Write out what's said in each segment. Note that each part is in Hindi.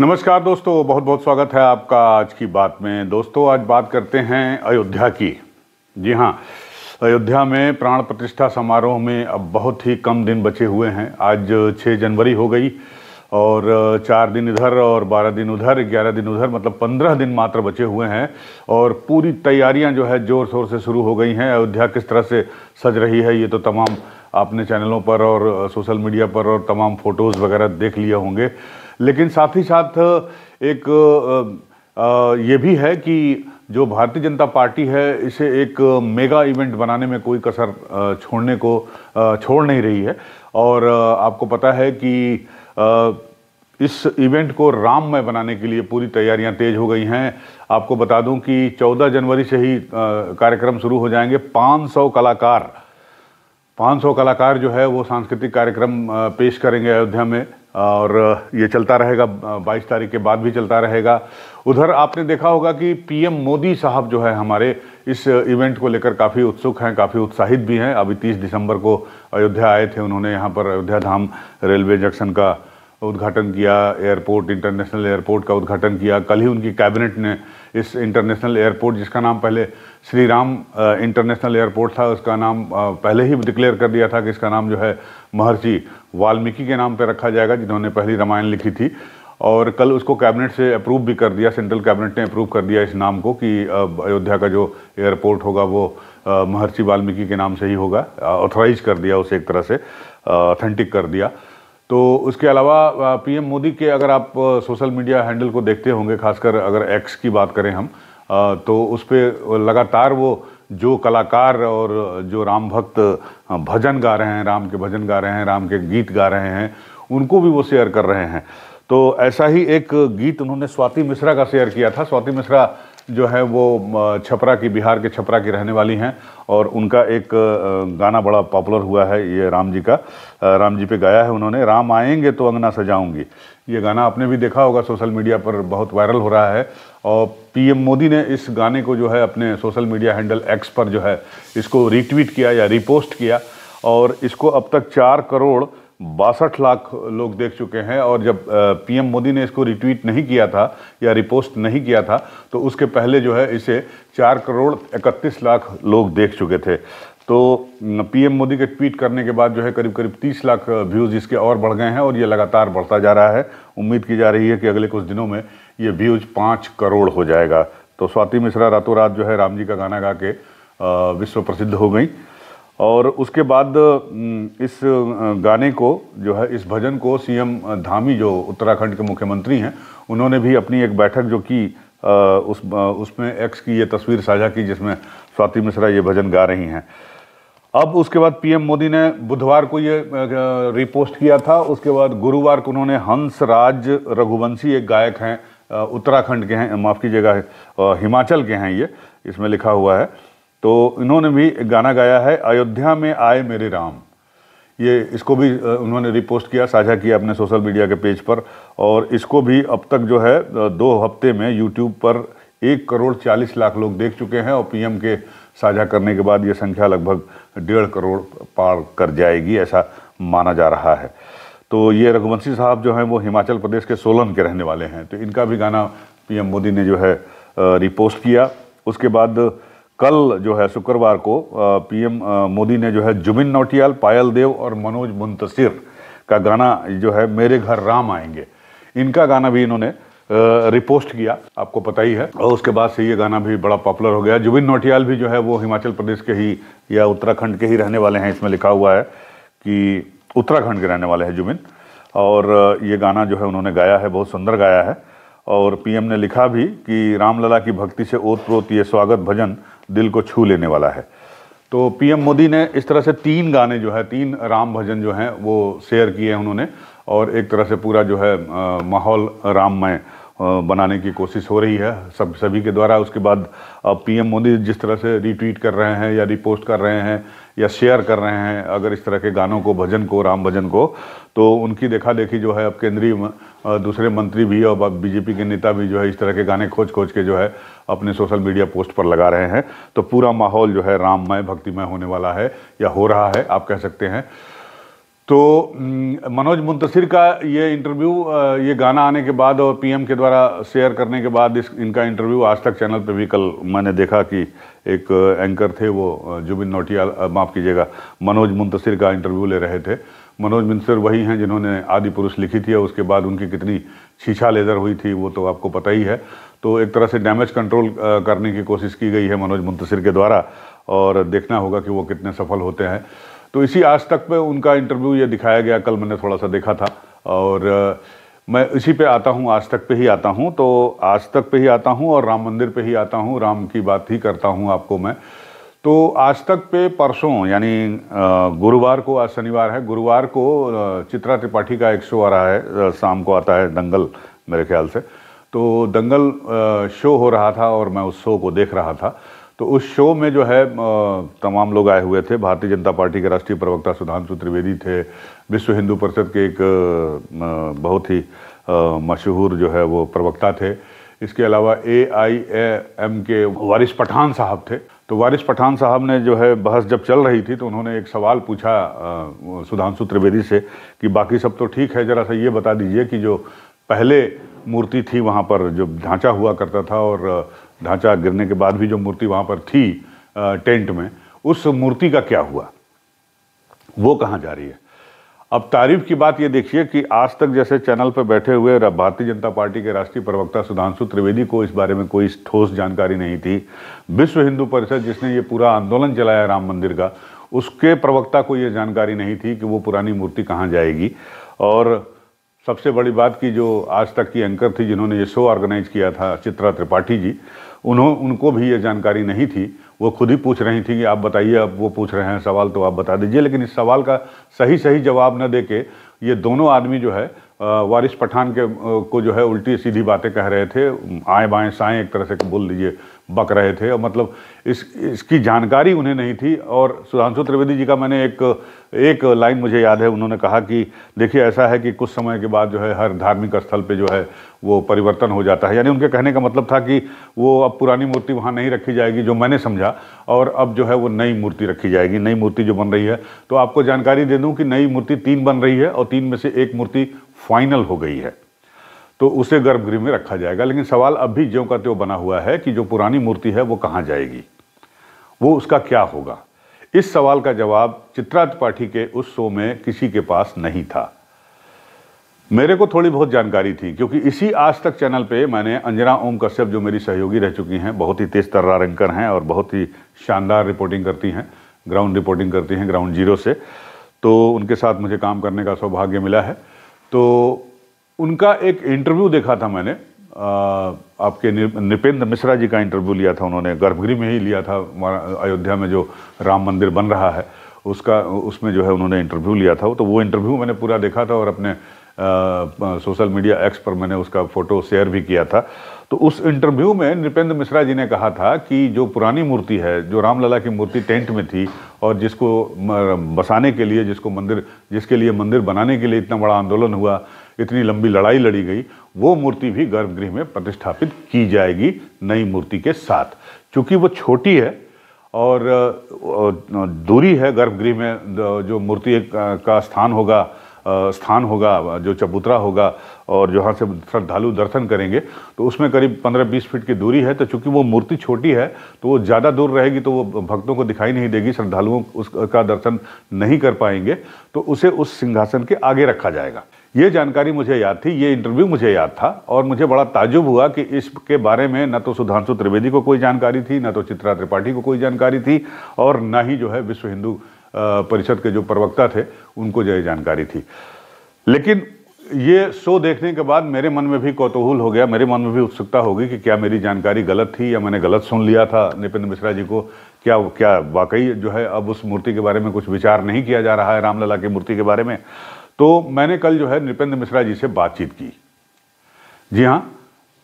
नमस्कार दोस्तों बहुत बहुत स्वागत है आपका आज की बात में दोस्तों आज बात करते हैं अयोध्या की जी हाँ अयोध्या में प्राण प्रतिष्ठा समारोह में अब बहुत ही कम दिन बचे हुए हैं आज 6 जनवरी हो गई और चार दिन इधर और बारह दिन उधर ग्यारह दिन उधर मतलब पंद्रह दिन मात्र बचे हुए हैं और पूरी तैयारियां जो है ज़ोर शोर से शुरू हो गई हैं अयोध्या किस तरह से सज रही है ये तो तमाम आपने चैनलों पर और सोशल मीडिया पर और तमाम फ़ोटोज़ वगैरह देख लिए होंगे लेकिन साथ ही साथ एक ये भी है कि जो भारतीय जनता पार्टी है इसे एक मेगा इवेंट बनाने में कोई कसर छोड़ने को छोड़ नहीं रही है और आपको पता है कि इस इवेंट को राममय बनाने के लिए पूरी तैयारियां तेज हो गई हैं आपको बता दूं कि 14 जनवरी से ही कार्यक्रम शुरू हो जाएंगे 500 कलाकार 500 कलाकार जो है वो सांस्कृतिक कार्यक्रम पेश करेंगे अयोध्या में और ये चलता रहेगा बाईस तारीख के बाद भी चलता रहेगा उधर आपने देखा होगा कि पीएम मोदी साहब जो है हमारे इस इवेंट को लेकर काफ़ी उत्सुक हैं काफ़ी उत्साहित भी हैं अभी 30 दिसंबर को अयोध्या आए थे उन्होंने यहाँ पर अयोध्या धाम रेलवे जंक्शन का उद्घाटन किया एयरपोर्ट इंटरनेशनल एयरपोर्ट का उद्घाटन किया कल ही उनकी कैबिनेट ने इस इंटरनेशनल एयरपोर्ट जिसका नाम पहले श्री राम इंटरनेशनल एयरपोर्ट था उसका नाम पहले ही डिक्लेयर कर दिया था कि इसका नाम जो है महर्षि वाल्मीकि के नाम पर रखा जाएगा जिन्होंने पहली रामायण लिखी थी और कल उसको कैबिनेट से अप्रूव भी कर दिया सेंट्रल कैबिनेट ने अप्रूव कर दिया इस नाम को कि अयोध्या का जो एयरपोर्ट होगा वो महर्षि वाल्मीकि के नाम से ही होगा ऑथोराइज़ कर दिया उसे एक तरह से ऑथेंटिक कर दिया तो उसके अलावा पीएम मोदी के अगर आप सोशल मीडिया हैंडल को देखते होंगे खासकर अगर एक्स की बात करें हम तो उस पर लगातार वो जो कलाकार और जो राम भक्त भजन गा रहे हैं राम के भजन गा रहे हैं राम के गीत गा रहे हैं उनको भी वो शेयर कर रहे हैं तो ऐसा ही एक गीत उन्होंने स्वाति मिश्रा का शेयर किया था स्वाति मिश्रा जो है वो छपरा की बिहार के छपरा की रहने वाली हैं और उनका एक गाना बड़ा पॉपुलर हुआ है ये राम जी का राम जी पे गाया है उन्होंने राम आएंगे तो अंगना सजाऊंगी ये गाना आपने भी देखा होगा सोशल मीडिया पर बहुत वायरल हो रहा है और पीएम मोदी ने इस गाने को जो है अपने सोशल मीडिया हैंडल एक्स पर जो है इसको रीट्वीट किया या रिपोस्ट किया और इसको अब तक चार करोड़ बासठ लाख लोग देख चुके हैं और जब पीएम मोदी ने इसको रिट्वीट नहीं किया था या रिपोस्ट नहीं किया था तो उसके पहले जो है इसे चार करोड़ इकतीस लाख लोग देख चुके थे तो पीएम मोदी के ट्वीट करने के बाद जो है करीब करीब 30 लाख व्यूज़ इसके और बढ़ गए हैं और ये लगातार बढ़ता जा रहा है उम्मीद की जा रही है कि अगले कुछ दिनों में ये व्यूज़ पाँच करोड़ हो जाएगा तो स्वाति मिश्रा रातों रात जो है राम जी का गाना गा के विश्व प्रसिद्ध हो गई और उसके बाद इस गाने को जो है इस भजन को सीएम धामी जो उत्तराखंड के मुख्यमंत्री हैं उन्होंने भी अपनी एक बैठक जो की उस उसमें एक्स की ये तस्वीर साझा की जिसमें स्वाति मिश्रा ये भजन गा रही हैं अब उसके बाद पीएम मोदी ने बुधवार को ये रिपोस्ट किया था उसके बाद गुरुवार को उन्होंने हंस राज रघुवंशी एक गायक हैं उत्तराखंड के हैं माफ़ कीजिएगा हिमाचल के हैं ये इसमें लिखा हुआ है तो इन्होंने भी एक गाना गाया है अयोध्या में आए मेरे राम ये इसको भी उन्होंने रिपोस्ट किया साझा किया अपने सोशल मीडिया के पेज पर और इसको भी अब तक जो है दो हफ्ते में यूट्यूब पर एक करोड़ चालीस लाख लोग देख चुके हैं और पीएम के साझा करने के बाद ये संख्या लगभग डेढ़ करोड़ पार कर जाएगी ऐसा माना जा रहा है तो ये रघुवंशी साहब जो हैं वो हिमाचल प्रदेश के सोलन के रहने वाले हैं तो इनका भी गाना पीएम मोदी ने जो है रिपोस्ट किया उसके बाद कल जो है शुक्रवार को पीएम मोदी ने जो है जुबिन नौटियाल पायल देव और मनोज मुंतसिर का गाना जो है मेरे घर राम आएंगे इनका गाना भी इन्होंने रिपोस्ट किया आपको पता ही है और उसके बाद से ये गाना भी बड़ा पॉपुलर हो गया जुबिन नौटियाल भी जो है वो हिमाचल प्रदेश के ही या उत्तराखंड के ही रहने वाले हैं इसमें लिखा हुआ है कि उत्तराखंड के रहने वाले हैं जुबिन और ये गाना जो है उन्होंने गाया है बहुत सुंदर गाया है और पीएम ने लिखा भी कि रामलला की भक्ति से ओत प्रोत ये स्वागत भजन दिल को छू लेने वाला है तो पीएम मोदी ने इस तरह से तीन गाने जो है तीन राम भजन जो हैं वो शेयर किए हैं उन्होंने और एक तरह से पूरा जो है माहौल राममय बनाने की कोशिश हो रही है सब सभी के द्वारा उसके बाद पीएम मोदी जिस तरह से रिट्वीट कर रहे हैं या रिपोस्ट कर रहे हैं या शेयर कर रहे हैं अगर इस तरह के गानों को भजन को राम भजन को तो उनकी देखा देखी जो है अब केंद्रीय दूसरे मंत्री भी और बीजेपी के नेता भी जो है इस तरह के गाने खोज खोज के जो है अपने सोशल मीडिया पोस्ट पर लगा रहे हैं तो पूरा माहौल जो है राममय भक्तिमय होने वाला है या हो रहा है आप कह सकते हैं तो हम्म, मनोज मुंतसिर का ये इंटरव्यू ये गाना आने के बाद और पीएम के द्वारा शेयर करने के बाद इस इनका इंटरव्यू आज तक चैनल पे भी कल मैंने देखा कि एक एंकर थे वो जुबिन नोटियाल माफ़ कीजिएगा मनोज मुंतसिर का इंटरव्यू ले रहे थे मनोज मुंतसिर वही हैं जिन्होंने आदि पुरुष लिखी थी और उसके बाद उनकी कितनी छीछा लेजर हुई थी वो तो आपको पता ही है तो एक तरह से डैमेज कंट्रोल करने की कोशिश की गई है मनोज मुंतसिर के द्वारा और देखना होगा कि वो कितने सफल होते हैं तो इसी आज तक पे उनका इंटरव्यू ये दिखाया गया कल मैंने थोड़ा सा देखा था और मैं इसी पे आता हूँ आज तक पे ही आता हूँ तो आज तक पे ही आता हूँ और राम मंदिर पे ही आता हूँ राम की बात ही करता हूँ आपको मैं तो आज तक पे परसों यानी गुरुवार को आज शनिवार है गुरुवार को चित्रा त्रिपाठी का एक शो आ रहा है शाम को आता है दंगल मेरे ख्याल से तो दंगल शो हो रहा था और मैं उस शो को देख रहा था तो उस शो में जो है तमाम लोग आए हुए थे भारतीय जनता पार्टी के राष्ट्रीय प्रवक्ता सुधांशु त्रिवेदी थे विश्व हिंदू परिषद के एक बहुत ही मशहूर जो है वो प्रवक्ता थे इसके अलावा ए आई ए एम के वारिस पठान साहब थे तो वारिस पठान साहब ने जो है बहस जब चल रही थी तो उन्होंने एक सवाल पूछा सुधांशु त्रिवेदी से कि बाकी सब तो ठीक है ज़रा सा ये बता दीजिए कि जो पहले मूर्ति थी वहाँ पर जो ढांचा हुआ करता था और ढांचा गिरने के बाद भी जो मूर्ति वहाँ पर थी टेंट में उस मूर्ति का क्या हुआ वो कहाँ जा रही है अब तारीफ की बात ये देखिए कि आज तक जैसे चैनल पर बैठे हुए भारतीय जनता पार्टी के राष्ट्रीय प्रवक्ता सुधांशु त्रिवेदी को इस बारे में कोई ठोस जानकारी नहीं थी विश्व हिंदू परिषद जिसने ये पूरा आंदोलन चलाया राम मंदिर का उसके प्रवक्ता को ये जानकारी नहीं थी कि वो पुरानी मूर्ति कहाँ जाएगी और सबसे बड़ी बात की जो आज तक की एंकर थी जिन्होंने ये शो ऑर्गेनाइज किया था चित्रा त्रिपाठी जी उन्हों उनको भी ये जानकारी नहीं थी वो खुद ही पूछ रही थी कि आप बताइए अब वो पूछ रहे हैं सवाल तो आप बता दीजिए लेकिन इस सवाल का सही सही जवाब न दे के ये दोनों आदमी जो है वारिस पठान के को जो है उल्टी सीधी बातें कह रहे थे आए बाएं साएं एक तरह से बोल लीजिए बक रहे थे और मतलब इस इसकी जानकारी उन्हें नहीं थी और सुधांशु त्रिवेदी जी का मैंने एक एक लाइन मुझे याद है उन्होंने कहा कि देखिए ऐसा है कि कुछ समय के बाद जो है हर धार्मिक स्थल पे जो है वो परिवर्तन हो जाता है यानी उनके कहने का मतलब था कि वो अब पुरानी मूर्ति वहाँ नहीं रखी जाएगी जो मैंने समझा और अब जो है वो नई मूर्ति रखी जाएगी नई मूर्ति जो बन रही है तो आपको जानकारी दे दूँ कि नई मूर्ति तीन बन रही है और तीन में से एक मूर्ति फाइनल हो गई है तो उसे गर्भगृह में रखा जाएगा लेकिन सवाल अब भी ज्यों का त्यों बना हुआ है कि जो पुरानी मूर्ति है वो कहाँ जाएगी वो उसका क्या होगा इस सवाल का जवाब चित्रा त्रिपाठी के उस शो में किसी के पास नहीं था मेरे को थोड़ी बहुत जानकारी थी क्योंकि इसी आज तक चैनल पे मैंने अंजना ओम कश्यप जो मेरी सहयोगी रह चुकी हैं बहुत ही तेज तर्रार एंकर हैं और बहुत ही शानदार रिपोर्टिंग करती हैं ग्राउंड रिपोर्टिंग करती हैं ग्राउंड जीरो से तो उनके साथ मुझे काम करने का सौभाग्य मिला है तो उनका एक इंटरव्यू देखा था मैंने आपके निपेंद्र मिश्रा जी का इंटरव्यू लिया था उन्होंने गर्भगृह में ही लिया था अयोध्या में जो राम मंदिर बन रहा है उसका उसमें जो है उन्होंने इंटरव्यू लिया था तो वो इंटरव्यू मैंने पूरा देखा था और अपने सोशल मीडिया एक्स पर मैंने उसका फ़ोटो शेयर भी किया था तो उस इंटरव्यू में नृपेंद्र मिश्रा जी ने कहा था कि जो पुरानी मूर्ति है जो रामलला की मूर्ति टेंट में थी और जिसको बसाने के लिए जिसको मंदिर जिसके लिए मंदिर बनाने के लिए इतना बड़ा आंदोलन हुआ इतनी लंबी लड़ाई लड़ी गई वो मूर्ति भी गर्भगृह में प्रतिष्ठापित की जाएगी नई मूर्ति के साथ चूँकि वो छोटी है और दूरी है गर्भगृह में जो मूर्ति का स्थान होगा स्थान होगा जो चबूतरा होगा और जहाँ से श्रद्धालु दर्शन करेंगे तो उसमें करीब 15-20 फीट की दूरी है तो चूंकि वो मूर्ति छोटी है तो वो ज़्यादा दूर रहेगी तो वो भक्तों को दिखाई नहीं देगी श्रद्धालुओं उसका दर्शन नहीं कर पाएंगे तो उसे उस सिंहासन के आगे रखा जाएगा ये जानकारी मुझे याद थी ये इंटरव्यू मुझे याद था और मुझे बड़ा ताजुब हुआ कि इसके बारे में न तो सुधांशु त्रिवेदी को कोई जानकारी थी न तो चित्रा त्रिपाठी को कोई जानकारी थी और न ही जो है विश्व हिंदू परिषद के जो प्रवक्ता थे उनको जो जानकारी थी लेकिन ये शो देखने के बाद मेरे मन में भी कौतूहल हो गया मेरे मन में भी उत्सुकता होगी कि क्या मेरी जानकारी गलत थी या मैंने गलत सुन लिया था निपिन मिश्रा जी को क्या क्या वाकई जो है अब उस मूर्ति के बारे में कुछ विचार नहीं किया जा रहा है रामलला की मूर्ति के बारे में तो मैंने कल जो है नृपेंद्र मिश्रा जी से बातचीत की जी हाँ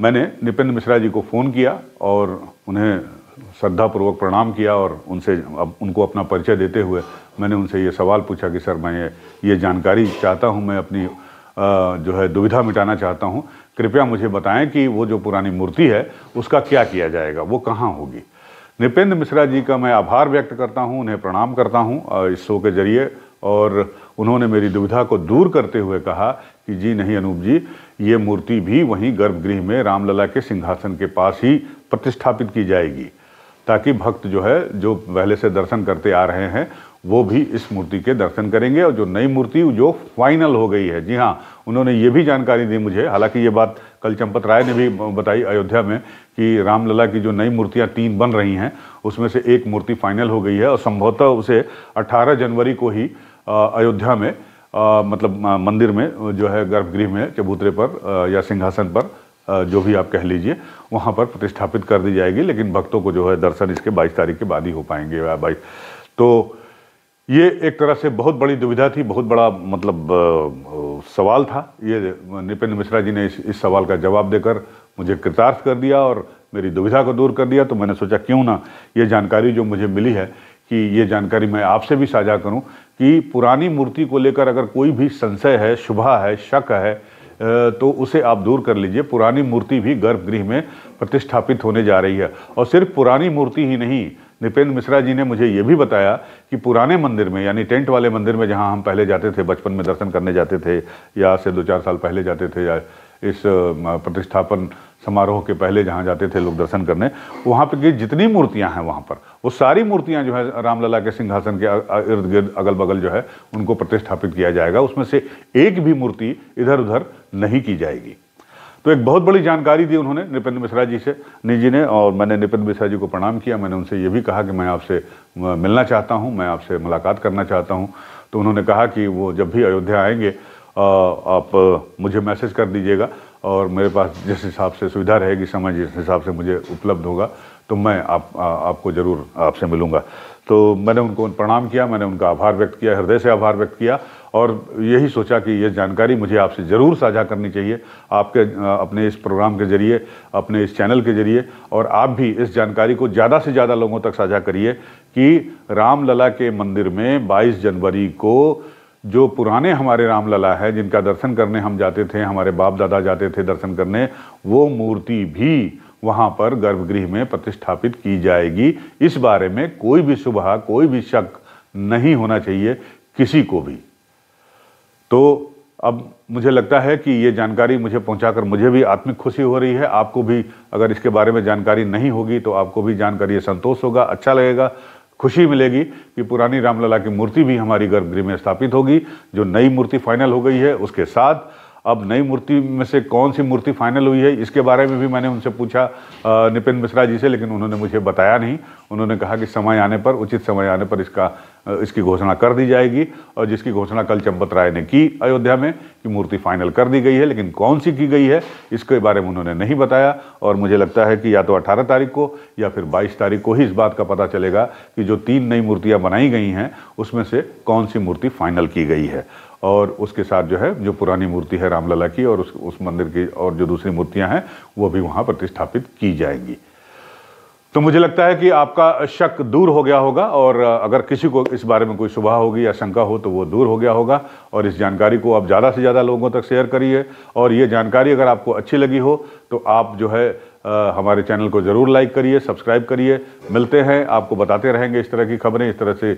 मैंने नृपेंद्र मिश्रा जी को फ़ोन किया और उन्हें श्रद्धापूर्वक प्रणाम किया और उनसे अब उनको अपना परिचय देते हुए मैंने उनसे ये सवाल पूछा कि सर मैं ये जानकारी चाहता हूँ मैं अपनी जो है दुविधा मिटाना चाहता हूँ कृपया मुझे बताएं कि वो जो पुरानी मूर्ति है उसका क्या किया जाएगा वो कहाँ होगी नृपेंद्र मिश्रा जी का मैं आभार व्यक्त करता हूँ उन्हें प्रणाम करता हूँ इस शो के जरिए और उन्होंने मेरी दुविधा को दूर करते हुए कहा कि जी नहीं अनूप जी ये मूर्ति भी वहीं गर्भगृह में रामलला के सिंहासन के पास ही प्रतिष्ठापित की जाएगी ताकि भक्त जो है जो पहले से दर्शन करते आ रहे हैं वो भी इस मूर्ति के दर्शन करेंगे और जो नई मूर्ति जो फाइनल हो गई है जी हाँ उन्होंने ये भी जानकारी दी मुझे हालांकि ये बात कल चंपत राय ने भी बताई अयोध्या में कि रामलला की जो नई मूर्तियाँ तीन बन रही हैं उसमें से एक मूर्ति फाइनल हो गई है और संभवतः उसे 18 जनवरी को ही अयोध्या में आ, मतलब मंदिर में जो है गर्भगृह में चबूतरे पर आ, या सिंहासन पर जो भी आप कह लीजिए वहाँ पर प्रतिष्ठापित कर दी जाएगी लेकिन भक्तों को जो है दर्शन इसके बाईस तारीख के बाद ही हो पाएंगे बाईस तो ये एक तरह से बहुत बड़ी दुविधा थी बहुत बड़ा मतलब सवाल था ये नृपेंद्र मिश्रा जी ने इस, इस सवाल का जवाब देकर मुझे कृतार्थ कर दिया और मेरी दुविधा को दूर कर दिया तो मैंने सोचा क्यों ना ये जानकारी जो मुझे मिली है कि ये जानकारी मैं आपसे भी साझा करूं कि पुरानी मूर्ति को लेकर अगर कोई भी संशय है शुभा है शक है तो उसे आप दूर कर लीजिए पुरानी मूर्ति भी गर्भगृह में प्रतिष्ठापित होने जा रही है और सिर्फ पुरानी मूर्ति ही नहीं नृपेंद्र मिश्रा जी ने मुझे ये भी बताया कि पुराने मंदिर में यानी टेंट वाले मंदिर में जहाँ हम पहले जाते थे बचपन में दर्शन करने जाते थे या से दो चार साल पहले जाते थे या इस प्रतिष्ठापन समारोह के पहले जहाँ जाते थे लोग दर्शन करने वहाँ पर की जितनी मूर्तियाँ हैं वहाँ पर वो सारी मूर्तियाँ जो है रामलला के सिंहासन के इर्द गिर्द अगल बगल जो है उनको प्रतिष्ठापित किया जाएगा उसमें से एक भी मूर्ति इधर उधर नहीं की जाएगी तो एक बहुत बड़ी जानकारी दी उन्होंने नृपेंद्र मिश्रा जी से निजी ने और मैंने नृपेंद्र मिश्रा जी को प्रणाम किया मैंने उनसे ये भी कहा कि मैं आपसे मिलना चाहता हूँ मैं आपसे मुलाकात करना चाहता हूँ तो उन्होंने कहा कि वो जब भी अयोध्या आएंगे आप मुझे मैसेज कर दीजिएगा और मेरे पास जिस हिसाब से सुविधा रहेगी समय जिस हिसाब से मुझे उपलब्ध होगा तो मैं आप आ, आपको ज़रूर आपसे मिलूँगा तो मैंने उनको प्रणाम किया मैंने उनका आभार व्यक्त किया हृदय से आभार व्यक्त किया और यही सोचा कि यह जानकारी मुझे आपसे ज़रूर साझा करनी चाहिए आपके अपने इस प्रोग्राम के जरिए अपने इस चैनल के जरिए और आप भी इस जानकारी को ज़्यादा से ज़्यादा लोगों तक साझा करिए कि रामलला के मंदिर में 22 जनवरी को जो पुराने हमारे रामलला है जिनका दर्शन करने हम जाते थे हमारे बाप दादा जाते थे दर्शन करने वो मूर्ति भी वहाँ पर गर्भगृह में प्रतिष्ठापित की जाएगी इस बारे में कोई भी सुबह कोई भी शक नहीं होना चाहिए किसी को भी तो अब मुझे लगता है कि ये जानकारी मुझे पहुंचाकर मुझे भी आत्मिक खुशी हो रही है आपको भी अगर इसके बारे में जानकारी नहीं होगी तो आपको भी जानकारी संतोष होगा अच्छा लगेगा खुशी मिलेगी कि पुरानी रामलला की मूर्ति भी हमारी गर्भगृह में स्थापित होगी जो नई मूर्ति फाइनल हो गई है उसके साथ अब नई मूर्ति में से कौन सी मूर्ति फाइनल हुई है इसके बारे में भी मैंने उनसे पूछा निपिन मिश्रा जी से लेकिन उन्होंने मुझे बताया नहीं उन्होंने कहा कि समय आने पर उचित समय आने पर इसका इसकी घोषणा कर दी जाएगी और जिसकी घोषणा कल चंपत राय ने की अयोध्या में कि मूर्ति फाइनल कर दी गई है लेकिन कौन सी की गई है इसके बारे में उन्होंने नहीं बताया और मुझे लगता है कि या तो 18 तारीख को या फिर 22 तारीख को ही इस बात का पता चलेगा कि जो तीन नई मूर्तियाँ बनाई गई हैं उसमें से कौन सी मूर्ति फाइनल की गई है और उसके साथ जो है जो पुरानी मूर्ति है रामलला की और उस उस मंदिर की और जो दूसरी मूर्तियां हैं वो भी वहां प्रतिष्ठापित की जाएंगी तो मुझे लगता है कि आपका शक दूर हो गया होगा और अगर किसी को इस बारे में कोई सुबह होगी या शंका हो तो वो दूर हो गया होगा और इस जानकारी को आप ज़्यादा से ज़्यादा लोगों तक शेयर करिए और ये जानकारी अगर आपको अच्छी लगी हो तो आप जो है हमारे चैनल को ज़रूर लाइक करिए सब्सक्राइब करिए मिलते हैं आपको बताते रहेंगे इस तरह की खबरें इस तरह से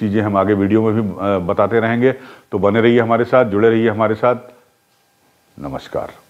चीज़ें हम आगे वीडियो में भी बताते रहेंगे तो बने रहिए हमारे साथ जुड़े रहिए हमारे साथ नमस्कार